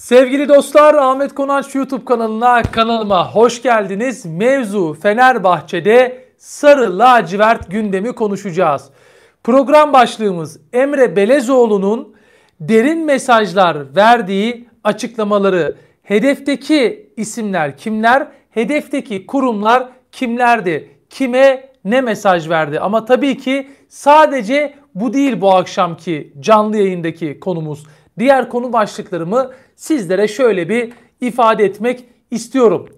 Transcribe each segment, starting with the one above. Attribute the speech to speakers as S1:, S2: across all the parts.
S1: Sevgili dostlar Ahmet Konanç YouTube kanalına kanalıma hoş geldiniz. Mevzu Fenerbahçe'de sarı lacivert gündemi konuşacağız. Program başlığımız Emre Belezoğlu'nun derin mesajlar verdiği açıklamaları. Hedefteki isimler kimler? Hedefteki kurumlar kimlerdi? Kime ne mesaj verdi? Ama tabii ki sadece bu değil bu akşamki canlı yayındaki konumuz. Diğer konu başlıklarımı sizlere şöyle bir ifade etmek istiyorum.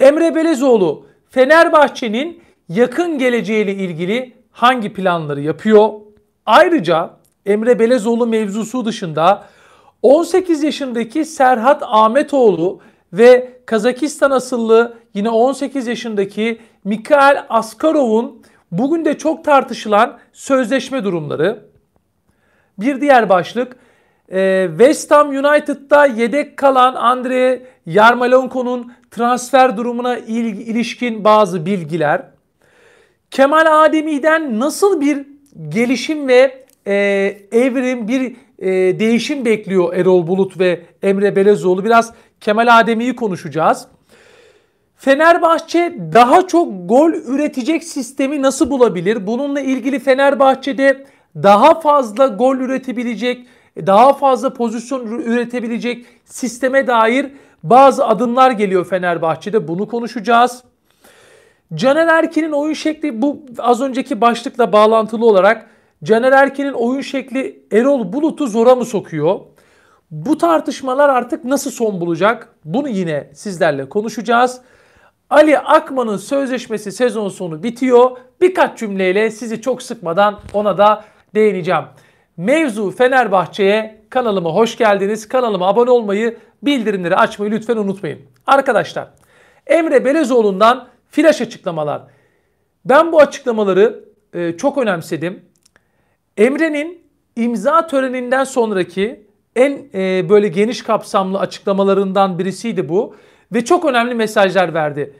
S1: Emre Belezoğlu Fenerbahçe'nin yakın geleceğiyle ilgili hangi planları yapıyor? Ayrıca Emre Belezoğlu mevzusu dışında 18 yaşındaki Serhat Ahmetoğlu ve Kazakistan asıllı yine 18 yaşındaki Mikael Askarov'un bugün de çok tartışılan sözleşme durumları. Bir diğer başlık ee, West Ham United'da yedek kalan Andre Yarmolenko'nun transfer durumuna il, ilişkin bazı bilgiler. Kemal Ademi'den nasıl bir gelişim ve e, evrim, bir e, değişim bekliyor Erol Bulut ve Emre Belezoğlu? Biraz Kemal Ademi'yi konuşacağız. Fenerbahçe daha çok gol üretecek sistemi nasıl bulabilir? Bununla ilgili Fenerbahçe'de daha fazla gol üretebilecek e, daha fazla pozisyon üretebilecek sisteme dair bazı adımlar geliyor Fenerbahçe'de. Bunu konuşacağız. Caner Erkin'in oyun şekli bu az önceki başlıkla bağlantılı olarak Caner Erkin'in oyun şekli Erol Bulut'u zora mı sokuyor? Bu tartışmalar artık nasıl son bulacak? Bunu yine sizlerle konuşacağız. Ali Akman'ın sözleşmesi sezon sonu bitiyor. Birkaç cümleyle sizi çok sıkmadan ona da değineceğim. Mevzu Fenerbahçe'ye kanalıma hoş geldiniz. Kanalıma abone olmayı, bildirimleri açmayı lütfen unutmayın. Arkadaşlar Emre Belezoğlu'ndan flash açıklamalar. Ben bu açıklamaları e, çok önemsedim. Emre'nin imza töreninden sonraki en e, böyle geniş kapsamlı açıklamalarından birisiydi bu. Ve çok önemli mesajlar verdi.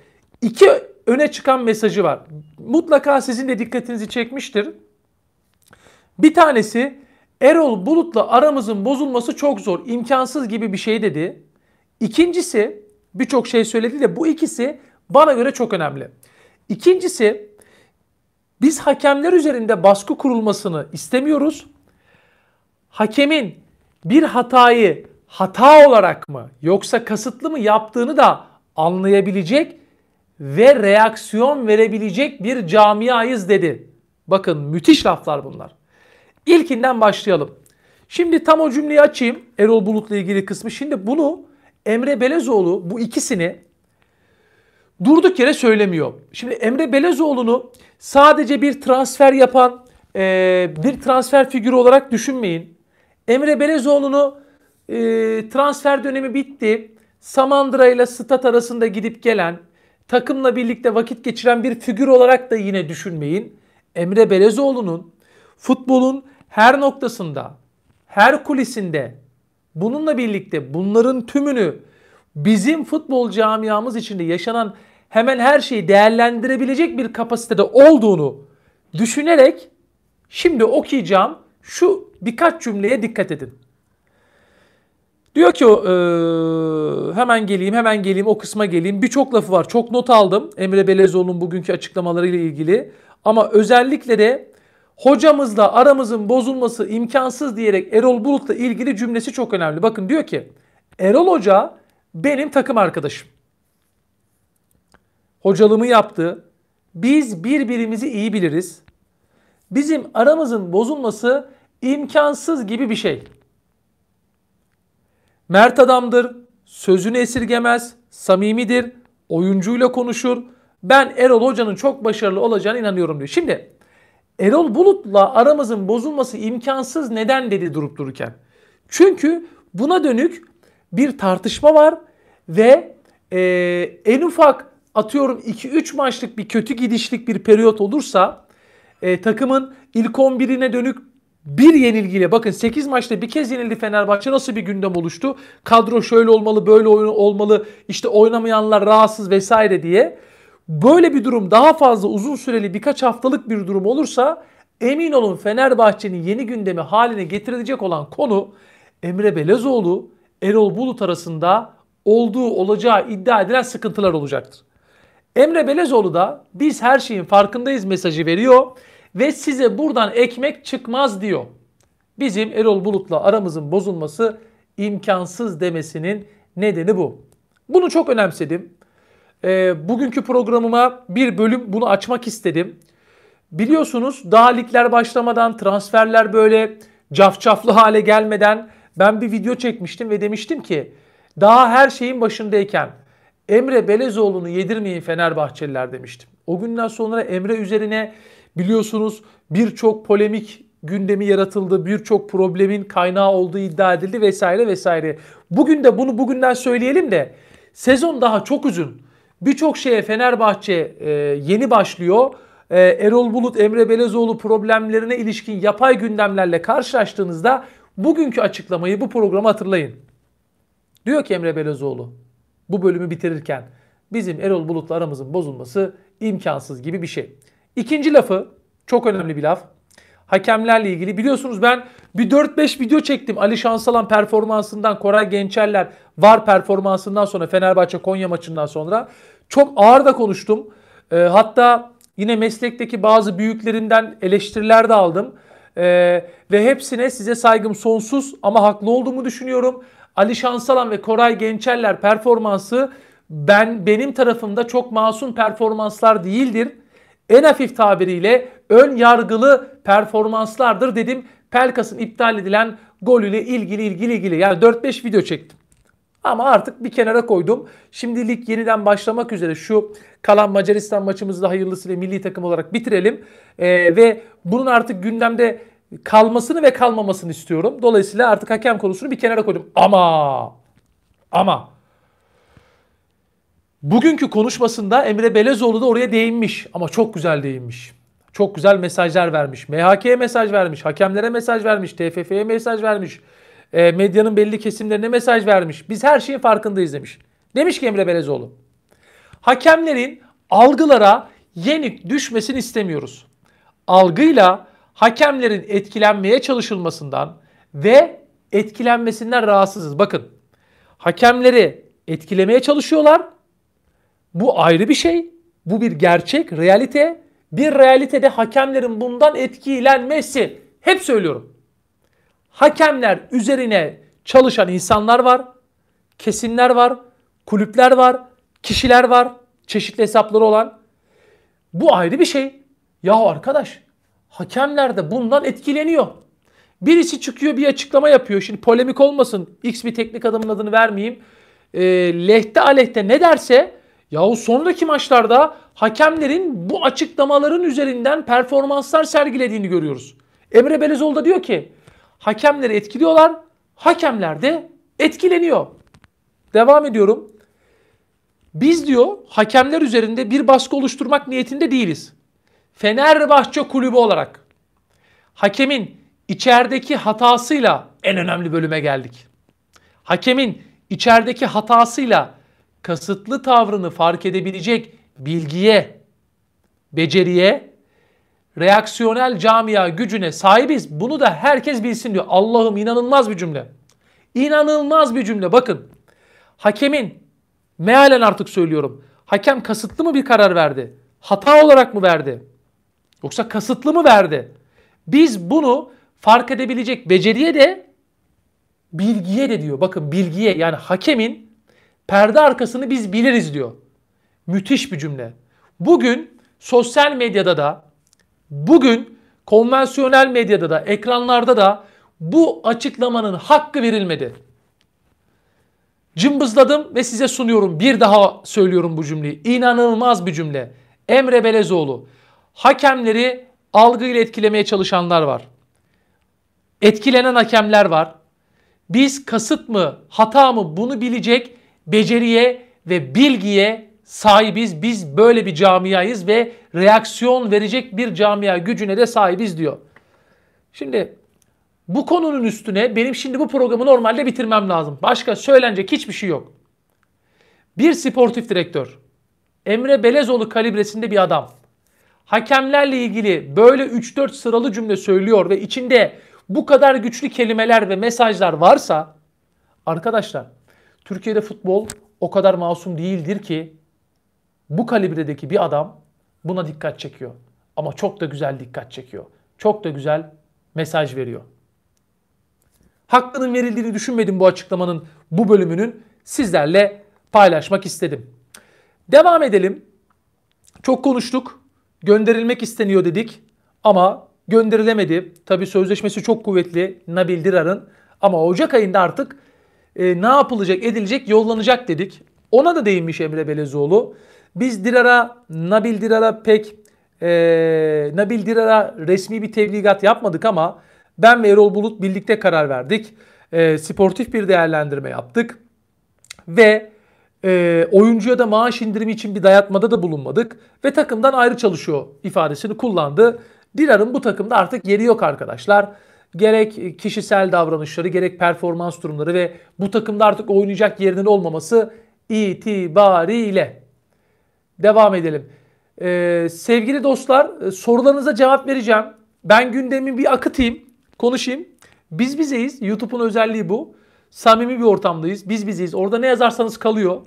S1: İki öne çıkan mesajı var. Mutlaka sizin de dikkatinizi çekmiştir. Bir tanesi Erol Bulut'la aramızın bozulması çok zor, imkansız gibi bir şey dedi. İkincisi birçok şey söyledi de bu ikisi bana göre çok önemli. İkincisi biz hakemler üzerinde baskı kurulmasını istemiyoruz. Hakemin bir hatayı hata olarak mı yoksa kasıtlı mı yaptığını da anlayabilecek ve reaksiyon verebilecek bir camiayız dedi. Bakın müthiş laflar bunlar. İlkinden başlayalım. Şimdi tam o cümleyi açayım. Erol Bulut'la ilgili kısmı. Şimdi bunu Emre Belezoğlu bu ikisini durduk yere söylemiyor. Şimdi Emre Belezoğlu'nu sadece bir transfer yapan e, bir transfer figürü olarak düşünmeyin. Emre Belezoğlu'nu e, transfer dönemi bitti. Samandıra ile Stat arasında gidip gelen, takımla birlikte vakit geçiren bir figür olarak da yine düşünmeyin. Emre Belezoğlu'nun futbolun her noktasında, her kulisinde bununla birlikte bunların tümünü bizim futbol camiamız içinde yaşanan hemen her şeyi değerlendirebilecek bir kapasitede olduğunu düşünerek şimdi okuyacağım şu birkaç cümleye dikkat edin. Diyor ki e, hemen geleyim hemen geleyim o kısma geleyim. Birçok lafı var. Çok not aldım Emre Belezoğlu'nun bugünkü açıklamalarıyla ilgili. Ama özellikle de hocamızla aramızın bozulması imkansız diyerek Erol Bulut'la ilgili cümlesi çok önemli. Bakın diyor ki Erol Hoca benim takım arkadaşım. Hocalığımı yaptı. Biz birbirimizi iyi biliriz. Bizim aramızın bozulması imkansız gibi bir şey. Mert adamdır, sözünü esirgemez, samimidir, oyuncuyla konuşur. Ben Erol Hoca'nın çok başarılı olacağına inanıyorum diyor. Şimdi Erol Bulut'la aramızın bozulması imkansız neden dedi durup dururken. Çünkü buna dönük bir tartışma var ve e, en ufak atıyorum 2-3 maçlık bir kötü gidişlik bir periyot olursa e, takımın ilk 11'ine dönük bir yenilgiyle bakın 8 maçta bir kez yenildi Fenerbahçe nasıl bir gündem oluştu? Kadro şöyle olmalı böyle olmalı işte oynamayanlar rahatsız vesaire diye. Böyle bir durum daha fazla uzun süreli birkaç haftalık bir durum olursa emin olun Fenerbahçe'nin yeni gündemi haline getirilecek olan konu Emre Belezoğlu, Erol Bulut arasında olduğu olacağı iddia edilen sıkıntılar olacaktır. Emre Belezoğlu da biz her şeyin farkındayız mesajı veriyor ve size buradan ekmek çıkmaz diyor. Bizim Erol Bulut'la aramızın bozulması imkansız demesinin nedeni bu. Bunu çok önemsedim. E, bugünkü programıma bir bölüm bunu açmak istedim. Biliyorsunuz daha ligler başlamadan transferler böyle cafcaflı hale gelmeden ben bir video çekmiştim ve demiştim ki daha her şeyin başındayken Emre Belezoğlu'nu yedirmeyin Fenerbahçeliler demiştim. O günden sonra Emre üzerine biliyorsunuz birçok polemik gündemi yaratıldı, birçok problemin kaynağı olduğu iddia edildi vesaire vesaire. Bugün de bunu bugünden söyleyelim de sezon daha çok uzun. Birçok şeye Fenerbahçe e, yeni başlıyor. E, Erol Bulut, Emre Belezoğlu problemlerine ilişkin yapay gündemlerle karşılaştığınızda bugünkü açıklamayı bu programı hatırlayın. Diyor ki Emre Belezoğlu bu bölümü bitirirken bizim Erol Bulut'la aramızın bozulması imkansız gibi bir şey. İkinci lafı çok önemli bir laf. Hakemlerle ilgili biliyorsunuz ben bir 4-5 video çektim. Ali Şansalan performansından, Koray Gençerler, VAR performansından sonra Fenerbahçe Konya maçından sonra çok ağır da konuştum. E, hatta yine meslekteki bazı büyüklerinden eleştiriler de aldım. E, ve hepsine size saygım sonsuz ama haklı olduğumu düşünüyorum. Ali Şansalan ve Koray Gençeller performansı ben benim tarafımda çok masum performanslar değildir. En hafif tabiriyle ön yargılı performanslardır dedim. Pelkas'ın iptal edilen golüyle ilgili ilgili ilgili yani 4-5 video çektim. Ama artık bir kenara koydum. Şimdilik yeniden başlamak üzere şu kalan Macaristan maçımızı da hayırlısıyla milli takım olarak bitirelim. Ee, ve bunun artık gündemde kalmasını ve kalmamasını istiyorum. Dolayısıyla artık hakem konusunu bir kenara koydum. Ama ama bugünkü konuşmasında Emre Belezoğlu da oraya değinmiş ama çok güzel değinmiş. Çok güzel mesajlar vermiş. MHK'ye mesaj vermiş, hakemlere mesaj vermiş, TFF'ye mesaj vermiş e, medyanın belli kesimlerine mesaj vermiş. Biz her şeyin farkındayız demiş. Demiş ki Emre Belezoğlu. Hakemlerin algılara yenik düşmesini istemiyoruz. Algıyla hakemlerin etkilenmeye çalışılmasından ve etkilenmesinden rahatsızız. Bakın hakemleri etkilemeye çalışıyorlar. Bu ayrı bir şey. Bu bir gerçek, realite. Bir realitede hakemlerin bundan etkilenmesi. Hep söylüyorum hakemler üzerine çalışan insanlar var, kesimler var, kulüpler var, kişiler var, çeşitli hesapları olan. Bu ayrı bir şey. Ya arkadaş hakemler de bundan etkileniyor. Birisi çıkıyor bir açıklama yapıyor. Şimdi polemik olmasın. X bir teknik adamın adını vermeyeyim. E, lehte alehte ne derse yahu sonraki maçlarda hakemlerin bu açıklamaların üzerinden performanslar sergilediğini görüyoruz. Emre Belezoğlu da diyor ki hakemleri etkiliyorlar. Hakemler de etkileniyor. Devam ediyorum. Biz diyor hakemler üzerinde bir baskı oluşturmak niyetinde değiliz. Fenerbahçe kulübü olarak hakemin içerideki hatasıyla en önemli bölüme geldik. Hakemin içerideki hatasıyla kasıtlı tavrını fark edebilecek bilgiye, beceriye reaksiyonel camia gücüne sahibiz. Bunu da herkes bilsin diyor. Allah'ım inanılmaz bir cümle. İnanılmaz bir cümle. Bakın hakemin mealen artık söylüyorum. Hakem kasıtlı mı bir karar verdi? Hata olarak mı verdi? Yoksa kasıtlı mı verdi? Biz bunu fark edebilecek beceriye de bilgiye de diyor. Bakın bilgiye yani hakemin perde arkasını biz biliriz diyor. Müthiş bir cümle. Bugün sosyal medyada da Bugün konvansiyonel medyada da ekranlarda da bu açıklamanın hakkı verilmedi. Cımbızladım ve size sunuyorum. Bir daha söylüyorum bu cümleyi. İnanılmaz bir cümle. Emre Belezoğlu. Hakemleri algıyla etkilemeye çalışanlar var. Etkilenen hakemler var. Biz kasıt mı, hata mı bunu bilecek beceriye ve bilgiye sahibiz. Biz böyle bir camiayız ve reaksiyon verecek bir camia gücüne de sahibiz diyor. Şimdi bu konunun üstüne benim şimdi bu programı normalde bitirmem lazım. Başka söylenecek hiçbir şey yok. Bir sportif direktör, Emre Belezoğlu kalibresinde bir adam. Hakemlerle ilgili böyle 3-4 sıralı cümle söylüyor ve içinde bu kadar güçlü kelimeler ve mesajlar varsa arkadaşlar Türkiye'de futbol o kadar masum değildir ki bu kalibredeki bir adam buna dikkat çekiyor. Ama çok da güzel dikkat çekiyor. Çok da güzel mesaj veriyor. Hakkının verildiğini düşünmedim bu açıklamanın bu bölümünün sizlerle paylaşmak istedim. Devam edelim. Çok konuştuk. Gönderilmek isteniyor dedik ama gönderilemedi. Tabi sözleşmesi çok kuvvetli Nabil Dirar'ın ama Ocak ayında artık e, ne yapılacak edilecek yollanacak dedik. Ona da değinmiş Emre Belezoğlu. Biz Dirar'a, Nabil Dirar'a pek e, Nabil Dirar'a resmi bir tebligat yapmadık ama ben ve Erol Bulut birlikte karar verdik. E, sportif bir değerlendirme yaptık. Ve e, oyuncuya da maaş indirimi için bir dayatmada da bulunmadık. Ve takımdan ayrı çalışıyor ifadesini kullandı. Dirar'ın bu takımda artık yeri yok arkadaşlar. Gerek kişisel davranışları gerek performans durumları ve bu takımda artık oynayacak yerinin olmaması itibariyle devam edelim. Ee, sevgili dostlar e, sorularınıza cevap vereceğim. Ben gündemin bir akıtayım, konuşayım. Biz bizeyiz. YouTube'un özelliği bu. Samimi bir ortamdayız. Biz bizeyiz. Orada ne yazarsanız kalıyor.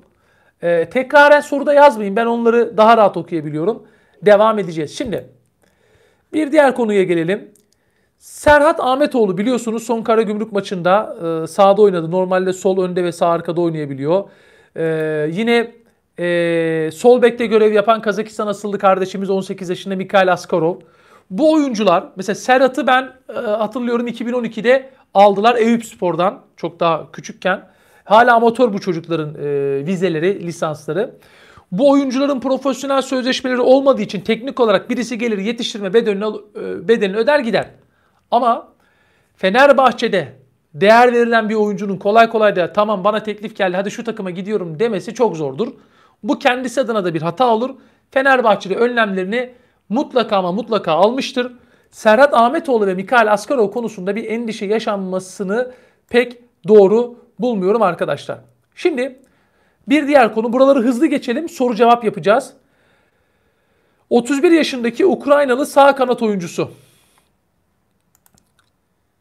S1: Ee, tekraren soruda yazmayın. Ben onları daha rahat okuyabiliyorum. Devam edeceğiz. Şimdi bir diğer konuya gelelim. Serhat Ahmetoğlu biliyorsunuz son kara gümrük maçında e, sağda oynadı. Normalde sol önde ve sağ arkada oynayabiliyor. E, yine e, sol bekte görev yapan Kazakistan asıllı kardeşimiz 18 yaşında Mikhail Askarov. Bu oyuncular mesela Serhat'ı ben e, hatırlıyorum 2012'de aldılar Eyüp Spor'dan çok daha küçükken. Hala amatör bu çocukların e, vizeleri, lisansları. Bu oyuncuların profesyonel sözleşmeleri olmadığı için teknik olarak birisi gelir yetiştirme bedelini, e, bedelini öder gider. Ama Fenerbahçe'de değer verilen bir oyuncunun kolay kolay da tamam bana teklif geldi hadi şu takıma gidiyorum demesi çok zordur. Bu kendisi adına da bir hata olur. Fenerbahçe'de önlemlerini mutlaka ama mutlaka almıştır. Serhat Ahmetoğlu ve Mikail Askarov konusunda bir endişe yaşanmasını pek doğru bulmuyorum arkadaşlar. Şimdi bir diğer konu buraları hızlı geçelim soru cevap yapacağız. 31 yaşındaki Ukraynalı sağ kanat oyuncusu.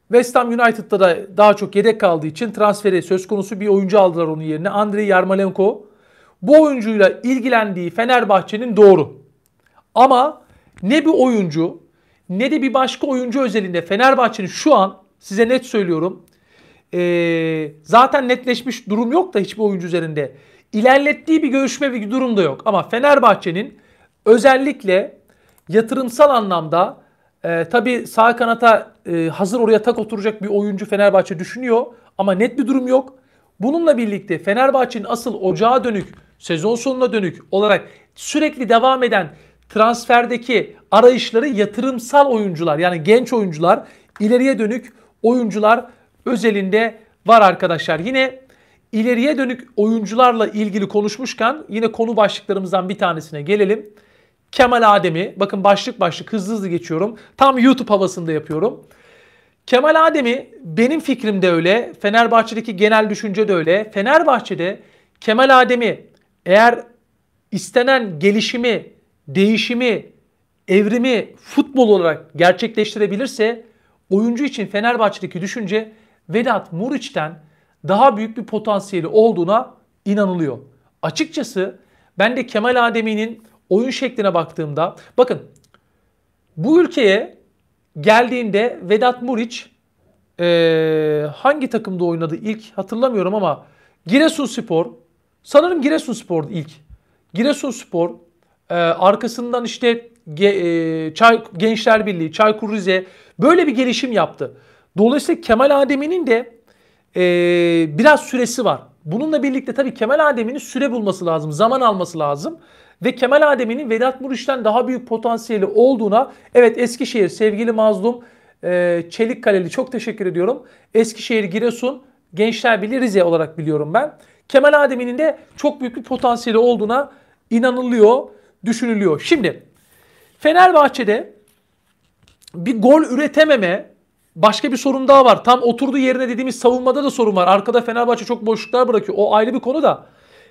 S1: West Ham United'da da daha çok yedek kaldığı için transferi söz konusu bir oyuncu aldılar onun yerine. Andrei Yarmolenko bu oyuncuyla ilgilendiği Fenerbahçe'nin doğru. Ama ne bir oyuncu ne de bir başka oyuncu özelinde Fenerbahçe'nin şu an size net söylüyorum ee, zaten netleşmiş durum yok da hiçbir oyuncu üzerinde. İlerlettiği bir görüşme bir durum da yok. Ama Fenerbahçe'nin özellikle yatırımsal anlamda e, tabii sağ kanata e, hazır oraya tak oturacak bir oyuncu Fenerbahçe düşünüyor. Ama net bir durum yok. Bununla birlikte Fenerbahçe'nin asıl ocağa dönük sezon sonuna dönük olarak sürekli devam eden transferdeki arayışları yatırımsal oyuncular yani genç oyuncular, ileriye dönük oyuncular özelinde var arkadaşlar. Yine ileriye dönük oyuncularla ilgili konuşmuşken yine konu başlıklarımızdan bir tanesine gelelim. Kemal Ademi, bakın başlık başlık hızlı hızlı geçiyorum. Tam YouTube havasında yapıyorum. Kemal Ademi benim fikrimde öyle, Fenerbahçe'deki genel düşünce de öyle. Fenerbahçe'de Kemal Ademi eğer istenen gelişimi, değişimi, evrimi futbol olarak gerçekleştirebilirse oyuncu için Fenerbahçe'deki düşünce Vedat Muriç'ten daha büyük bir potansiyeli olduğuna inanılıyor. Açıkçası ben de Kemal Ademi'nin oyun şekline baktığımda bakın bu ülkeye geldiğinde Vedat Muriç e, hangi takımda oynadı ilk hatırlamıyorum ama Giresun Spor, Sanırım Giresun Giresunspor ilk. Giresunspor e, arkasından işte Ge, e, Çay, Gençler Birliği, Çaykur Rize böyle bir gelişim yaptı. Dolayısıyla Kemal Ademi'nin de e, biraz süresi var. Bununla birlikte tabii Kemal Ademi'nin süre bulması lazım, zaman alması lazım. Ve Kemal Ademi'nin Vedat Muriç'ten daha büyük potansiyeli olduğuna evet Eskişehir sevgili mazlum e, Çelikkaleli çok teşekkür ediyorum. Eskişehir, Giresun, Gençler Birliği, Rize olarak biliyorum ben. Kemal Ademi'nin de çok büyük bir potansiyeli olduğuna inanılıyor, düşünülüyor. Şimdi Fenerbahçe'de bir gol üretememe başka bir sorun daha var. Tam oturduğu yerine dediğimiz savunmada da sorun var. Arkada Fenerbahçe çok boşluklar bırakıyor. O ayrı bir konu da.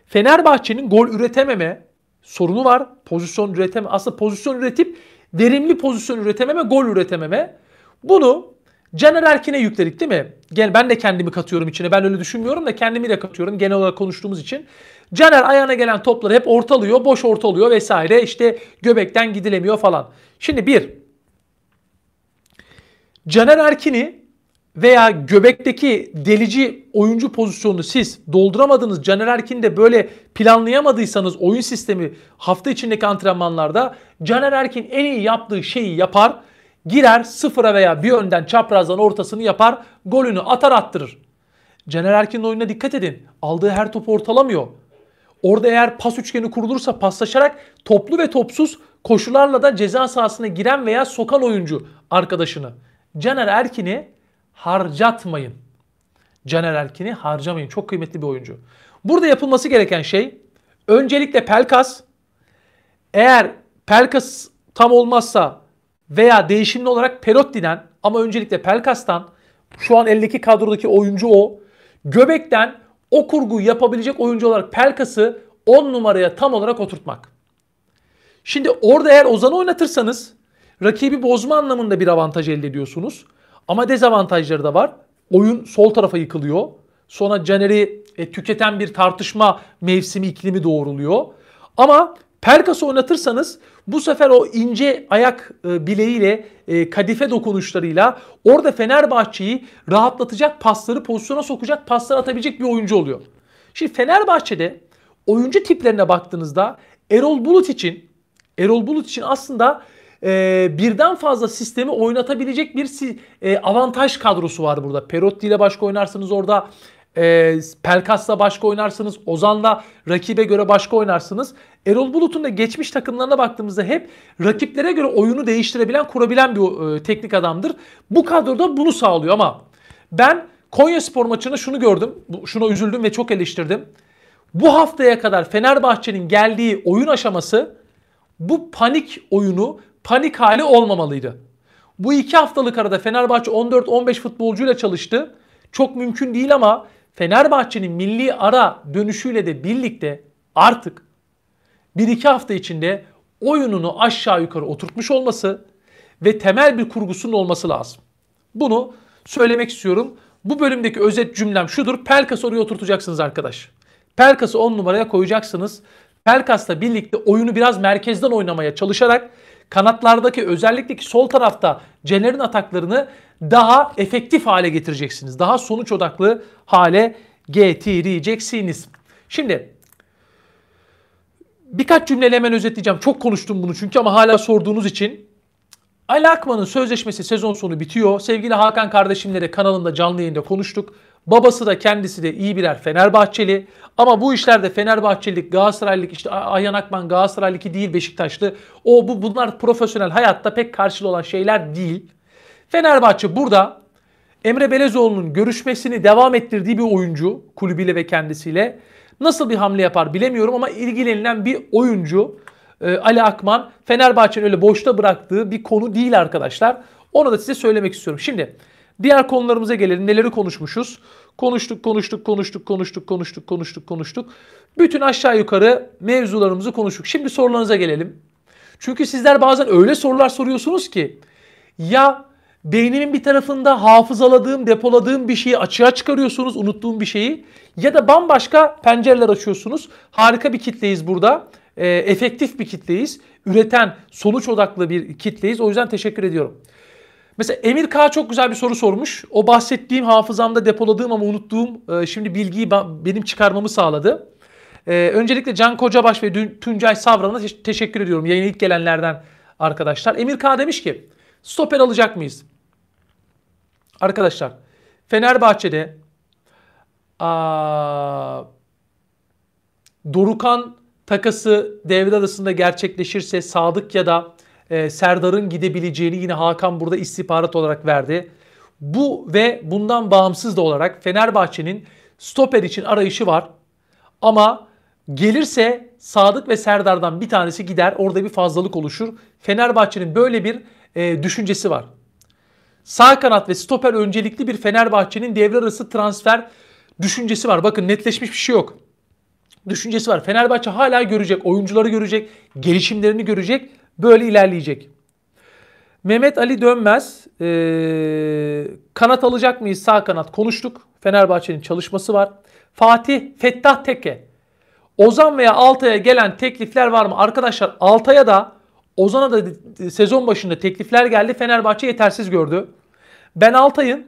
S1: Fenerbahçe'nin gol üretememe sorunu var. Pozisyon üreteme. Aslında pozisyon üretip verimli pozisyon üretememe, gol üretememe. Bunu Caner Erkin'e yükledik değil mi? Gene ben de kendimi katıyorum içine. Ben öyle düşünmüyorum da kendimi de katıyorum genel olarak konuştuğumuz için. Caner ayağına gelen topları hep ortalıyor, boş ortalıyor vesaire. İşte göbekten gidilemiyor falan. Şimdi bir, Caner Erkin'i veya göbekteki delici oyuncu pozisyonunu siz dolduramadınız. Caner Erkin'i de böyle planlayamadıysanız oyun sistemi hafta içindeki antrenmanlarda Caner Erkin en iyi yaptığı şeyi yapar Girer sıfıra veya bir önden çaprazdan ortasını yapar. Golünü atar attırır. Caner Erkin'in oyununa dikkat edin. Aldığı her topu ortalamıyor. Orada eğer pas üçgeni kurulursa paslaşarak toplu ve topsuz koşularla da ceza sahasına giren veya sokan oyuncu arkadaşını. Caner Erkin'i harcatmayın. Caner Erkin'i harcamayın. Çok kıymetli bir oyuncu. Burada yapılması gereken şey öncelikle Pelkas. Eğer Pelkas tam olmazsa veya değişimli olarak Pelotti'den ama öncelikle Pelkas'tan şu an eldeki kadrodaki oyuncu o. Göbek'ten o kurgu yapabilecek oyuncu olarak Pelkas'ı 10 numaraya tam olarak oturtmak. Şimdi orada eğer Ozan'ı oynatırsanız rakibi bozma anlamında bir avantaj elde ediyorsunuz. Ama dezavantajları da var. Oyun sol tarafa yıkılıyor. Sonra Caner'i e, tüketen bir tartışma mevsimi iklimi doğruluyor. Ama Pelkas'ı oynatırsanız bu sefer o ince ayak e, bileğiyle e, kadife dokunuşlarıyla orada Fenerbahçe'yi rahatlatacak pasları pozisyona sokacak paslar atabilecek bir oyuncu oluyor. Şimdi Fenerbahçe'de oyuncu tiplerine baktığınızda Erol Bulut için Erol Bulut için aslında e, birden fazla sistemi oynatabilecek bir e, avantaj kadrosu var burada. Perotti ile başka oynarsınız orada e, Pelkas'la başka oynarsınız. Ozan'la rakibe göre başka oynarsınız. Erol Bulut'un da geçmiş takımlarına baktığımızda hep rakiplere göre oyunu değiştirebilen, kurabilen bir e, teknik adamdır. Bu kadroda bunu sağlıyor ama ben Konya Spor maçında şunu gördüm. Şuna üzüldüm ve çok eleştirdim. Bu haftaya kadar Fenerbahçe'nin geldiği oyun aşaması bu panik oyunu, panik hali olmamalıydı. Bu iki haftalık arada Fenerbahçe 14-15 futbolcuyla çalıştı. Çok mümkün değil ama Fenerbahçe'nin milli ara dönüşüyle de birlikte artık bir iki hafta içinde oyununu aşağı yukarı oturtmuş olması ve temel bir kurgusunun olması lazım. Bunu söylemek istiyorum. Bu bölümdeki özet cümlem şudur. Pelkas oraya oturtacaksınız arkadaş. Pelkas'ı 10 numaraya koyacaksınız. Pelkas'la birlikte oyunu biraz merkezden oynamaya çalışarak Kanatlardaki özellikle ki sol tarafta Cener'in ataklarını daha efektif hale getireceksiniz. Daha sonuç odaklı hale getireceksiniz. Şimdi birkaç cümleyle hemen özetleyeceğim. Çok konuştum bunu çünkü ama hala sorduğunuz için. Ali Akman'ın sözleşmesi sezon sonu bitiyor. Sevgili Hakan kardeşimlere kanalında canlı yayında konuştuk. Babası da kendisi de iyi birer Fenerbahçeli. Ama bu işlerde Fenerbahçelilik, Galatasaraylık, işte Ayhan Akman Galatasaraylık değil Beşiktaşlı. O bu bunlar profesyonel hayatta pek karşılığı olan şeyler değil. Fenerbahçe burada Emre Belezoğlu'nun görüşmesini devam ettirdiği bir oyuncu kulübüyle ve kendisiyle. Nasıl bir hamle yapar bilemiyorum ama ilgilenilen bir oyuncu e, Ali Akman Fenerbahçe'nin öyle boşta bıraktığı bir konu değil arkadaşlar. Onu da size söylemek istiyorum. Şimdi Diğer konularımıza gelelim. Neleri konuşmuşuz? Konuştuk, konuştuk, konuştuk, konuştuk, konuştuk, konuştuk, konuştuk. Bütün aşağı yukarı mevzularımızı konuştuk. Şimdi sorularınıza gelelim. Çünkü sizler bazen öyle sorular soruyorsunuz ki ya beynimin bir tarafında hafızaladığım, depoladığım bir şeyi açığa çıkarıyorsunuz, unuttuğum bir şeyi ya da bambaşka pencereler açıyorsunuz. Harika bir kitleyiz burada. E, efektif bir kitleyiz. Üreten, sonuç odaklı bir kitleyiz. O yüzden teşekkür ediyorum. Mesela Emir K çok güzel bir soru sormuş. O bahsettiğim hafızamda depoladığım ama unuttuğum e, şimdi bilgiyi benim çıkarmamı sağladı. E, öncelikle Can Kocabaş ve Dün, Tuncay Savran'a te- teşekkür ediyorum. Yayına ilk gelenlerden arkadaşlar. Emir K demiş ki stoper alacak mıyız? Arkadaşlar Fenerbahçe'de aa, Dorukan takası devre arasında gerçekleşirse Sadık ya da ee, Serdar'ın gidebileceğini yine Hakan burada istihbarat olarak verdi. Bu ve bundan bağımsız da olarak Fenerbahçe'nin stoper için arayışı var. Ama gelirse Sadık ve Serdar'dan bir tanesi gider. Orada bir fazlalık oluşur. Fenerbahçe'nin böyle bir e, düşüncesi var. Sağ kanat ve stoper öncelikli bir Fenerbahçe'nin devre arası transfer düşüncesi var. Bakın netleşmiş bir şey yok. Düşüncesi var. Fenerbahçe hala görecek, oyuncuları görecek, gelişimlerini görecek böyle ilerleyecek. Mehmet Ali Dönmez ee, kanat alacak mıyız sağ kanat konuştuk. Fenerbahçe'nin çalışması var. Fatih Fettah Teke. Ozan veya Altay'a gelen teklifler var mı? Arkadaşlar Altay'a da Ozan'a da sezon başında teklifler geldi. Fenerbahçe yetersiz gördü. Ben Altay'ın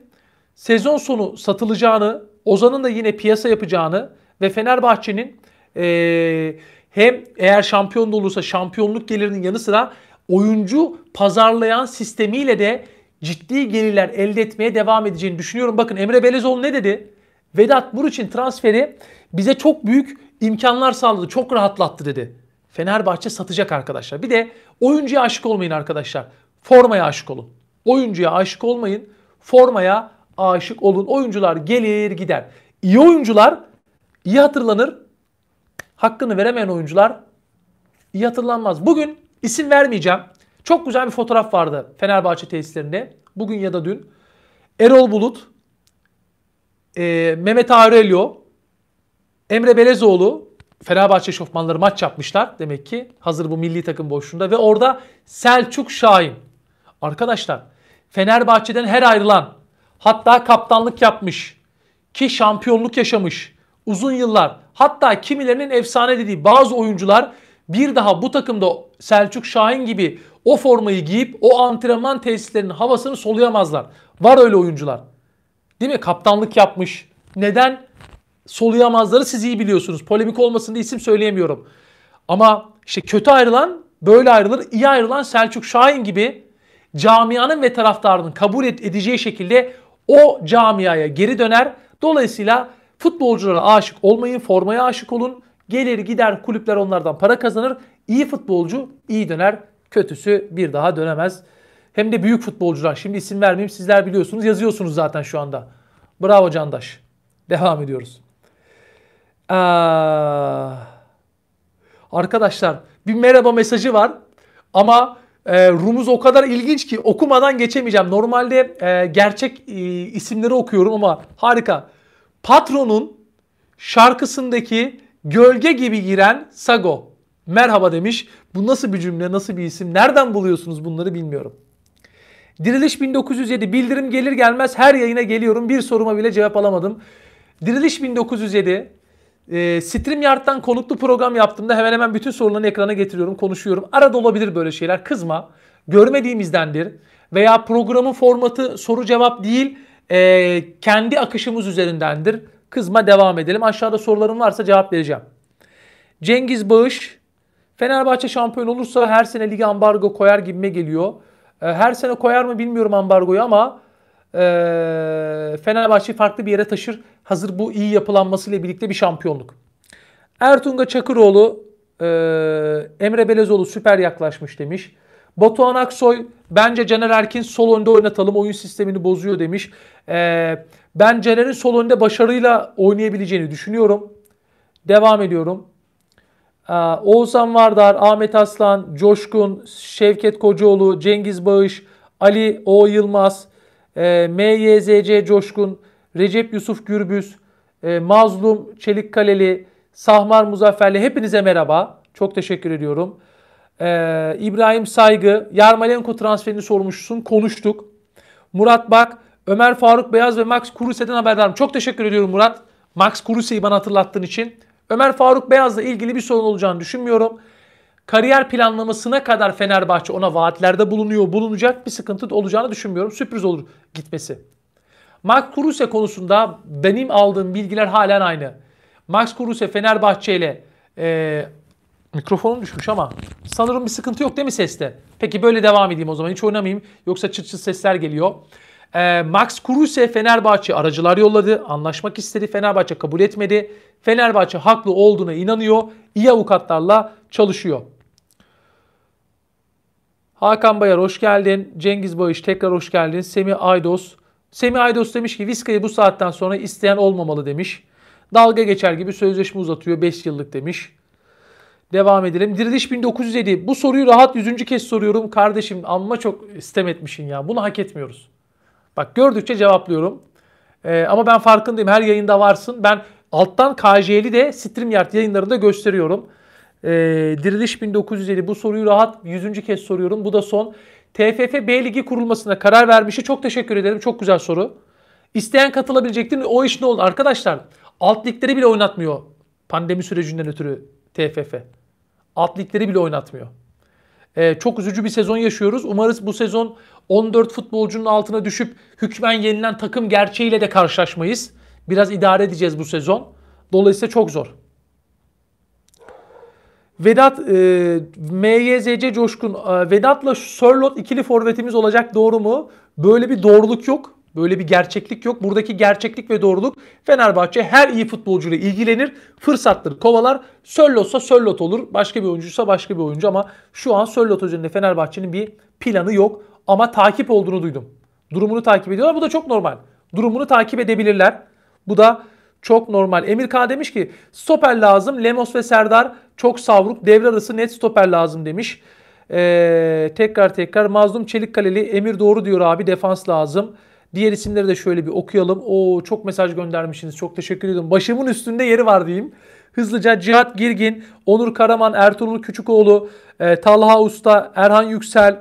S1: sezon sonu satılacağını, Ozan'ın da yine piyasa yapacağını ve Fenerbahçe'nin ee, hem eğer şampiyon da olursa şampiyonluk gelirinin yanı sıra oyuncu pazarlayan sistemiyle de ciddi gelirler elde etmeye devam edeceğini düşünüyorum. Bakın Emre Belezoğlu ne dedi? Vedat Muriç'in transferi bize çok büyük imkanlar sağladı. Çok rahatlattı dedi. Fenerbahçe satacak arkadaşlar. Bir de oyuncuya aşık olmayın arkadaşlar. Formaya aşık olun. Oyuncuya aşık olmayın. Formaya aşık olun. Oyuncular gelir gider. İyi oyuncular iyi hatırlanır, hakkını veremeyen oyuncular iyi hatırlanmaz. Bugün isim vermeyeceğim. Çok güzel bir fotoğraf vardı Fenerbahçe tesislerinde. Bugün ya da dün. Erol Bulut, e, Mehmet Aurelio, Emre Belezoğlu, Fenerbahçe şofmanları maç yapmışlar demek ki. Hazır bu milli takım boşluğunda ve orada Selçuk Şahin. Arkadaşlar Fenerbahçe'den her ayrılan hatta kaptanlık yapmış ki şampiyonluk yaşamış uzun yıllar hatta kimilerinin efsane dediği bazı oyuncular bir daha bu takımda Selçuk Şahin gibi o formayı giyip o antrenman tesislerinin havasını soluyamazlar. Var öyle oyuncular. Değil mi? Kaptanlık yapmış. Neden? Soluyamazları siz iyi biliyorsunuz. Polemik olmasın diye isim söyleyemiyorum. Ama işte kötü ayrılan böyle ayrılır. İyi ayrılan Selçuk Şahin gibi camianın ve taraftarının kabul edeceği şekilde o camiaya geri döner. Dolayısıyla Futbolculara aşık olmayın, formaya aşık olun. Gelir gider kulüpler onlardan para kazanır. İyi futbolcu iyi döner, kötüsü bir daha dönemez. Hem de büyük futbolcular. Şimdi isim vermeyeyim sizler biliyorsunuz yazıyorsunuz zaten şu anda. Bravo Candaş. Devam ediyoruz. Ee, arkadaşlar bir merhaba mesajı var. Ama e, Rumuz o kadar ilginç ki okumadan geçemeyeceğim. Normalde e, gerçek e, isimleri okuyorum ama harika. Patronun şarkısındaki gölge gibi giren Sago. Merhaba demiş. Bu nasıl bir cümle, nasıl bir isim? Nereden buluyorsunuz bunları bilmiyorum. Diriliş 1907 bildirim gelir gelmez her yayına geliyorum. Bir soruma bile cevap alamadım. Diriliş 1907 e, StreamYard'dan konuklu program yaptığımda hemen hemen bütün sorularını ekrana getiriyorum, konuşuyorum. Arada olabilir böyle şeyler. Kızma. Görmediğimizdendir. Veya programın formatı soru cevap değil e, kendi akışımız üzerindendir. Kızma devam edelim. Aşağıda soruların varsa cevap vereceğim. Cengiz Bağış, Fenerbahçe şampiyon olursa her sene ligi ambargo koyar gibi gibime geliyor. E, her sene koyar mı bilmiyorum ambargoyu ama e, Fenerbahçe farklı bir yere taşır. Hazır bu iyi yapılanmasıyla birlikte bir şampiyonluk. Ertunga Çakıroğlu, e, Emre Belezoğlu süper yaklaşmış demiş. Batuhan Aksoy bence Caner Erkin sol önde oynatalım oyun sistemini bozuyor demiş. Ee, ben Caner'in sol önde başarıyla oynayabileceğini düşünüyorum. Devam ediyorum. Ee, Oğuzhan Vardar, Ahmet Aslan, Coşkun, Şevket Kocaoğlu, Cengiz Bağış, Ali O. Yılmaz, e, MYZC Coşkun, Recep Yusuf Gürbüz, e, Mazlum Çelikkaleli, Sahmar Muzafferli hepinize merhaba. Çok teşekkür ediyorum. Ee, İbrahim Saygı, Yarmalenko transferini sormuşsun. Konuştuk. Murat Bak, Ömer Faruk Beyaz ve Max Kuruse'den haberdarım. Çok teşekkür ediyorum Murat. Max Kuruse'yi bana hatırlattığın için. Ömer Faruk Beyaz'la ilgili bir sorun olacağını düşünmüyorum. Kariyer planlamasına kadar Fenerbahçe ona vaatlerde bulunuyor, bulunacak bir sıkıntı olacağını düşünmüyorum. Sürpriz olur gitmesi. Max Kruse konusunda benim aldığım bilgiler halen aynı. Max Kruse Fenerbahçe ile e, Mikrofonum düşmüş ama sanırım bir sıkıntı yok değil mi seste? Peki böyle devam edeyim o zaman. Hiç oynamayayım. Yoksa çıt çıt sesler geliyor. Ee, Max Kruse Fenerbahçe aracılar yolladı. Anlaşmak istedi. Fenerbahçe kabul etmedi. Fenerbahçe haklı olduğuna inanıyor. İyi avukatlarla çalışıyor. Hakan Bayar hoş geldin. Cengiz Bayış tekrar hoş geldin. Semi Aydos. Semi Aydos demiş ki Viska'yı bu saatten sonra isteyen olmamalı demiş. Dalga geçer gibi sözleşme uzatıyor 5 yıllık demiş devam edelim. Diriliş 1907. Bu soruyu rahat yüzüncü kez soruyorum. Kardeşim amma çok istem etmişin ya. Bunu hak etmiyoruz. Bak gördükçe cevaplıyorum. Ee, ama ben farkındayım. Her yayında varsın. Ben alttan KJ'li de StreamYard yayınlarında gösteriyorum. Ee, diriliş 1907. Bu soruyu rahat yüzüncü kez soruyorum. Bu da son. TFF B Ligi kurulmasına karar vermişi. Çok teşekkür ederim. Çok güzel soru. İsteyen katılabilecektir. O iş ne oldu? Arkadaşlar alt ligleri bile oynatmıyor pandemi sürecinden ötürü TFF. Alt bile oynatmıyor. Ee, çok üzücü bir sezon yaşıyoruz. Umarız bu sezon 14 futbolcunun altına düşüp hükmen yenilen takım gerçeğiyle de karşılaşmayız. Biraz idare edeceğiz bu sezon. Dolayısıyla çok zor. Vedat, e, MYZC Coşkun, e, Vedat'la Sörlot ikili forvetimiz olacak doğru mu? Böyle bir doğruluk yok. Böyle bir gerçeklik yok. Buradaki gerçeklik ve doğruluk Fenerbahçe her iyi futbolcuyla ilgilenir. Fırsattır, kovalar. Söllot'sa Söllot olur. Başka bir oyuncuysa başka bir oyuncu ama şu an Söllot üzerinde Fenerbahçe'nin bir planı yok. Ama takip olduğunu duydum. Durumunu takip ediyorlar. Bu da çok normal. Durumunu takip edebilirler. Bu da çok normal. Emir K demiş ki stoper lazım. Lemos ve Serdar çok savruk. Devre arası net stoper lazım demiş. Ee, tekrar tekrar Mazlum Çelikkaleli Emir doğru diyor abi defans lazım. Diğer isimleri de şöyle bir okuyalım. O çok mesaj göndermişsiniz. Çok teşekkür ediyorum. Başımın üstünde yeri var diyeyim. Hızlıca Cihat Girgin, Onur Karaman, Ertuğrul Küçükoğlu, e, Talha Usta, Erhan Yüksel,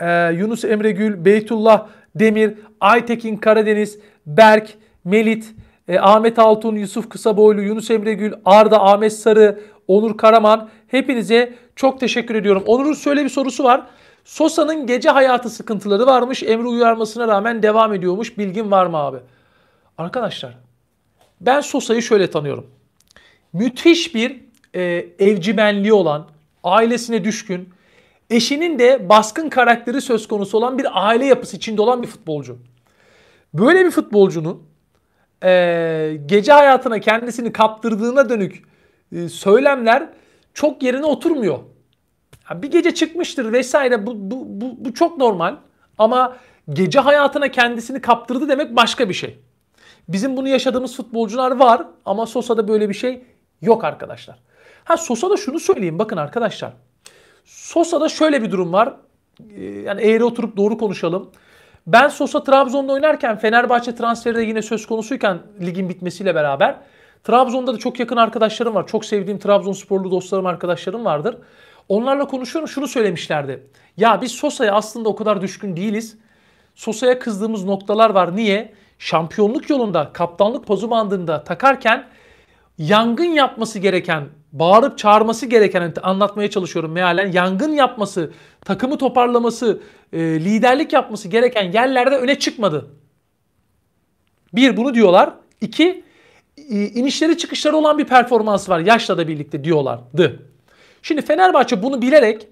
S1: e, Yunus Emre Gül, Beytullah Demir, Aytekin Karadeniz, Berk, Melit, e, Ahmet Altun, Yusuf Kısaboylu, Yunus Emre Gül, Arda Ahmet Sarı, Onur Karaman hepinize çok teşekkür ediyorum. Onur'un şöyle bir sorusu var. Sosa'nın gece hayatı sıkıntıları varmış. Emre uyarmasına rağmen devam ediyormuş. Bilgin var mı abi? Arkadaşlar ben Sosa'yı şöyle tanıyorum. Müthiş bir e, evcimenliği olan, ailesine düşkün, eşinin de baskın karakteri söz konusu olan bir aile yapısı içinde olan bir futbolcu. Böyle bir futbolcunun e, gece hayatına kendisini kaptırdığına dönük e, söylemler çok yerine oturmuyor bir gece çıkmıştır vesaire bu, bu, bu, bu çok normal. Ama gece hayatına kendisini kaptırdı demek başka bir şey. Bizim bunu yaşadığımız futbolcular var ama Sosa'da böyle bir şey yok arkadaşlar. Ha Sosa'da şunu söyleyeyim bakın arkadaşlar. Sosa'da şöyle bir durum var. Ee, yani eğri oturup doğru konuşalım. Ben Sosa Trabzon'da oynarken Fenerbahçe transferi de yine söz konusuyken ligin bitmesiyle beraber Trabzon'da da çok yakın arkadaşlarım var. Çok sevdiğim Trabzonsporlu dostlarım arkadaşlarım vardır. Onlarla konuşuyorum şunu söylemişlerdi. Ya biz Sosa'ya aslında o kadar düşkün değiliz. Sosa'ya kızdığımız noktalar var. Niye? Şampiyonluk yolunda, kaptanlık pozu bandında takarken yangın yapması gereken, bağırıp çağırması gereken anlatmaya çalışıyorum mealen. Yangın yapması, takımı toparlaması, e, liderlik yapması gereken yerlerde öne çıkmadı. Bir bunu diyorlar. İki e, inişleri çıkışları olan bir performans var yaşla da birlikte diyorlardı. Şimdi Fenerbahçe bunu bilerek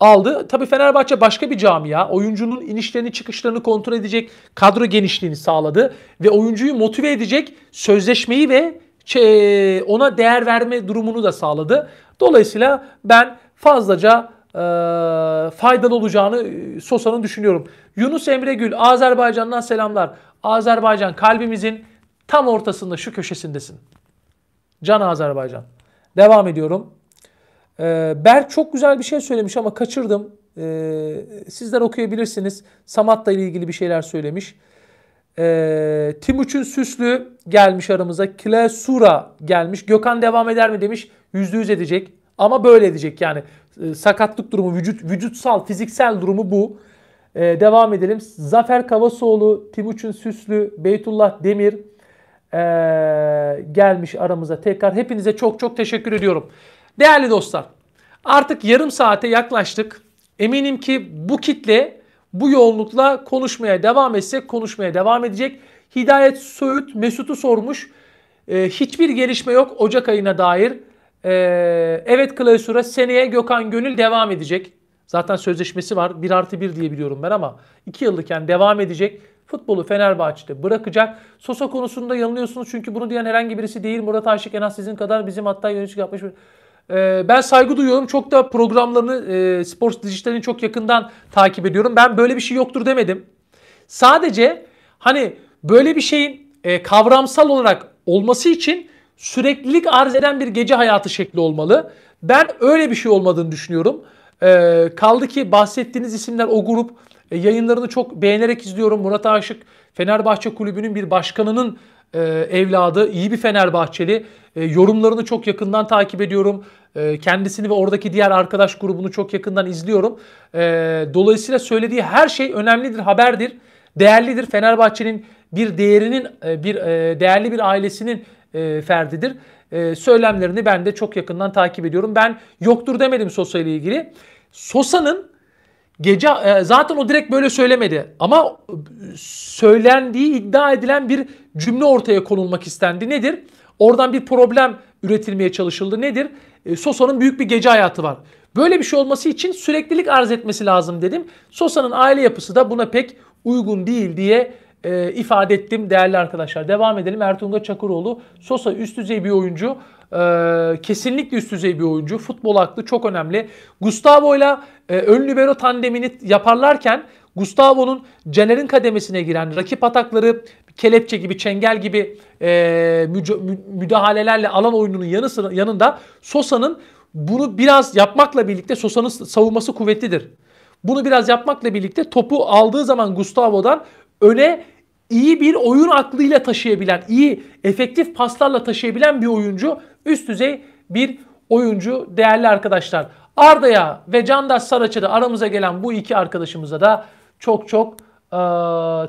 S1: aldı. Tabii Fenerbahçe başka bir camia. Oyuncunun inişlerini çıkışlarını kontrol edecek kadro genişliğini sağladı. Ve oyuncuyu motive edecek sözleşmeyi ve e, ona değer verme durumunu da sağladı. Dolayısıyla ben fazlaca e, faydalı olacağını e, Sosa'nın düşünüyorum. Yunus Emre Gül, Azerbaycan'dan selamlar. Azerbaycan kalbimizin tam ortasında şu köşesindesin. Can Azerbaycan. Devam ediyorum. Ee, Berk çok güzel bir şey söylemiş ama kaçırdım. Ee, sizler okuyabilirsiniz. Samat'la ile ilgili bir şeyler söylemiş. Ee, Timuçin Süslü gelmiş aramıza. Klesura gelmiş. Gökhan devam eder mi demiş. Yüzde yüz edecek. Ama böyle edecek yani. Ee, sakatlık durumu, vücut vücutsal, fiziksel durumu bu. Ee, devam edelim. Zafer Kavasoğlu, Timuçin Süslü, Beytullah Demir ee, gelmiş aramıza tekrar. Hepinize çok çok teşekkür ediyorum. Değerli dostlar artık yarım saate yaklaştık. Eminim ki bu kitle bu yoğunlukla konuşmaya devam etsek konuşmaya devam edecek. Hidayet Söğüt Mesut'u sormuş. Ee, hiçbir gelişme yok Ocak ayına dair. Ee, evet klasöre seneye Gökhan Gönül devam edecek. Zaten sözleşmesi var 1 artı 1 diye biliyorum ben ama 2 yıllık yani devam edecek. Futbolu Fenerbahçe'de bırakacak. Sosa konusunda yanılıyorsunuz çünkü bunu diyen herhangi birisi değil. Murat Aşık en az sizin kadar bizim hatta yönetici yapmış bir... Ee, ben saygı duyuyorum. Çok da programlarını, spor e, Sports Dijital'ini çok yakından takip ediyorum. Ben böyle bir şey yoktur demedim. Sadece hani böyle bir şeyin e, kavramsal olarak olması için süreklilik arz eden bir gece hayatı şekli olmalı. Ben öyle bir şey olmadığını düşünüyorum. Ee, kaldı ki bahsettiğiniz isimler o grup e, yayınlarını çok beğenerek izliyorum. Murat Aşık Fenerbahçe Kulübü'nün bir başkanının e, evladı, iyi bir Fenerbahçeli. E, yorumlarını çok yakından takip ediyorum. E, kendisini ve oradaki diğer arkadaş grubunu çok yakından izliyorum. E, dolayısıyla söylediği her şey önemlidir, haberdir, değerlidir. Fenerbahçe'nin bir değerinin, e, bir e, değerli bir ailesinin e, ferdidir. E, söylemlerini ben de çok yakından takip ediyorum. Ben yoktur demedim Sosa ile ilgili. Sosa'nın Gece e, zaten o direkt böyle söylemedi ama e, söylendiği iddia edilen bir cümle ortaya konulmak istendi. Nedir? Oradan bir problem üretilmeye çalışıldı. Nedir? E, Sosa'nın büyük bir gece hayatı var. Böyle bir şey olması için süreklilik arz etmesi lazım dedim. Sosa'nın aile yapısı da buna pek uygun değil diye ifade ettim değerli arkadaşlar. Devam edelim. Ertuğrul Çakıroğlu Sosa üst düzey bir oyuncu ee, kesinlikle üst düzey bir oyuncu. Futbol aklı çok önemli. Gustavo ile ön libero tandemini yaparlarken Gustavo'nun Caner'in kademesine giren rakip atakları kelepçe gibi, çengel gibi e, müdahalelerle alan oyununun yanı, yanında Sosa'nın bunu biraz yapmakla birlikte Sosa'nın savunması kuvvetlidir. Bunu biraz yapmakla birlikte topu aldığı zaman Gustavo'dan öne iyi bir oyun aklıyla taşıyabilen, iyi efektif paslarla taşıyabilen bir oyuncu, üst düzey bir oyuncu değerli arkadaşlar. Arda'ya ve Candaş Saraç'a da aramıza gelen bu iki arkadaşımıza da çok çok e,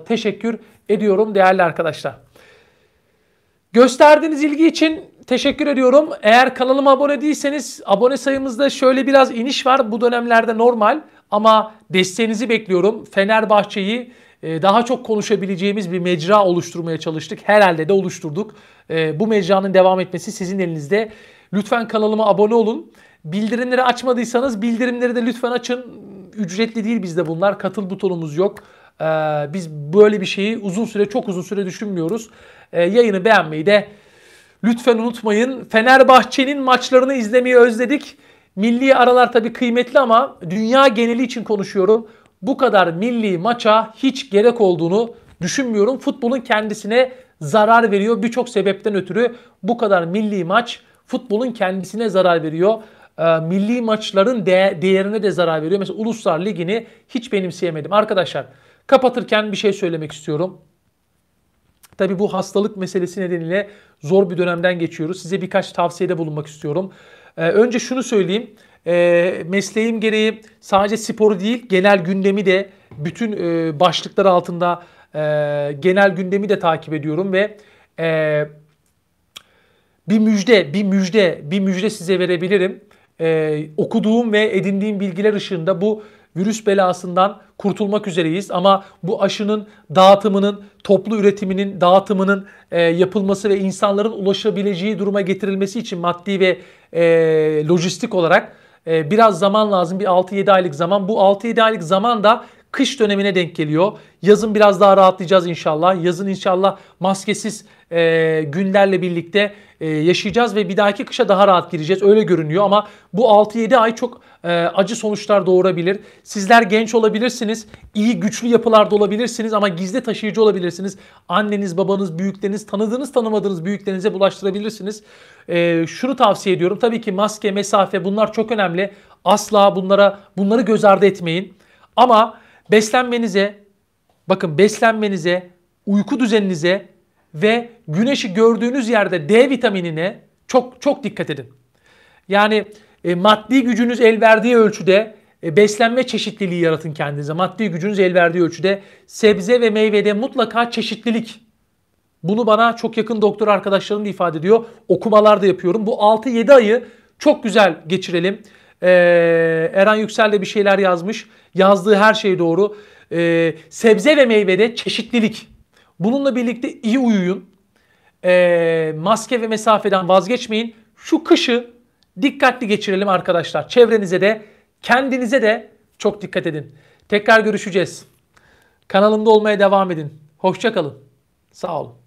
S1: teşekkür ediyorum değerli arkadaşlar. Gösterdiğiniz ilgi için teşekkür ediyorum. Eğer kanalıma abone değilseniz abone sayımızda şöyle biraz iniş var. Bu dönemlerde normal ama desteğinizi bekliyorum. Fenerbahçe'yi ee, daha çok konuşabileceğimiz bir mecra oluşturmaya çalıştık. Herhalde de oluşturduk. Ee, bu mecranın devam etmesi sizin elinizde. Lütfen kanalıma abone olun. Bildirimleri açmadıysanız bildirimleri de lütfen açın. Ücretli değil bizde bunlar. Katıl butonumuz yok. Ee, biz böyle bir şeyi uzun süre çok uzun süre düşünmüyoruz. Yayını beğenmeyi de lütfen unutmayın. Fenerbahçe'nin maçlarını izlemeyi özledik. Milli aralar tabii kıymetli ama dünya geneli için konuşuyorum bu kadar milli maça hiç gerek olduğunu düşünmüyorum. Futbolun kendisine zarar veriyor. Birçok sebepten ötürü bu kadar milli maç futbolun kendisine zarar veriyor. E, milli maçların de- değerine de zarar veriyor. Mesela Uluslar Ligi'ni hiç benimseyemedim. Arkadaşlar kapatırken bir şey söylemek istiyorum. Tabi bu hastalık meselesi nedeniyle zor bir dönemden geçiyoruz. Size birkaç tavsiyede bulunmak istiyorum. Ee, önce şunu söyleyeyim e, mesleğim gereği sadece sporu değil genel gündemi de bütün e, başlıklar altında e, genel gündemi de takip ediyorum ve e, bir müjde, bir müjde, bir müjde size verebilirim. E, okuduğum ve edindiğim bilgiler ışığında bu virüs belasından kurtulmak üzereyiz. Ama bu aşının dağıtımının, toplu üretiminin dağıtımının e, yapılması ve insanların ulaşabileceği duruma getirilmesi için maddi ve e, lojistik olarak e, biraz zaman lazım. Bir 6-7 aylık zaman. Bu 6-7 aylık zaman da kış dönemine denk geliyor. Yazın biraz daha rahatlayacağız inşallah. Yazın inşallah maskesiz e, günlerle birlikte e, yaşayacağız ve bir dahaki kışa daha rahat gireceğiz. Öyle görünüyor ama bu 6-7 ay çok e, acı sonuçlar doğurabilir. Sizler genç olabilirsiniz, iyi güçlü yapılarda olabilirsiniz ama gizli taşıyıcı olabilirsiniz. Anneniz, babanız, büyükleriniz, tanıdığınız tanımadığınız büyüklerinize bulaştırabilirsiniz e, şunu tavsiye ediyorum. Tabii ki maske, mesafe bunlar çok önemli. Asla bunlara bunları göz ardı etmeyin. Ama beslenmenize bakın beslenmenize, uyku düzeninize ve güneşi gördüğünüz yerde D vitaminine çok çok dikkat edin. Yani e, maddi gücünüz el verdiği ölçüde e, beslenme çeşitliliği yaratın kendinize. Maddi gücünüz el verdiği ölçüde sebze ve meyvede mutlaka çeşitlilik bunu bana çok yakın doktor arkadaşlarım da ifade ediyor. Okumalar da yapıyorum. Bu 6-7 ayı çok güzel geçirelim. Ee, Eren Yüksel de bir şeyler yazmış. Yazdığı her şey doğru. Ee, sebze ve meyvede çeşitlilik. Bununla birlikte iyi uyuyun. Ee, maske ve mesafeden vazgeçmeyin. Şu kışı dikkatli geçirelim arkadaşlar. Çevrenize de kendinize de çok dikkat edin. Tekrar görüşeceğiz. Kanalımda olmaya devam edin. Hoşçakalın. Sağ olun.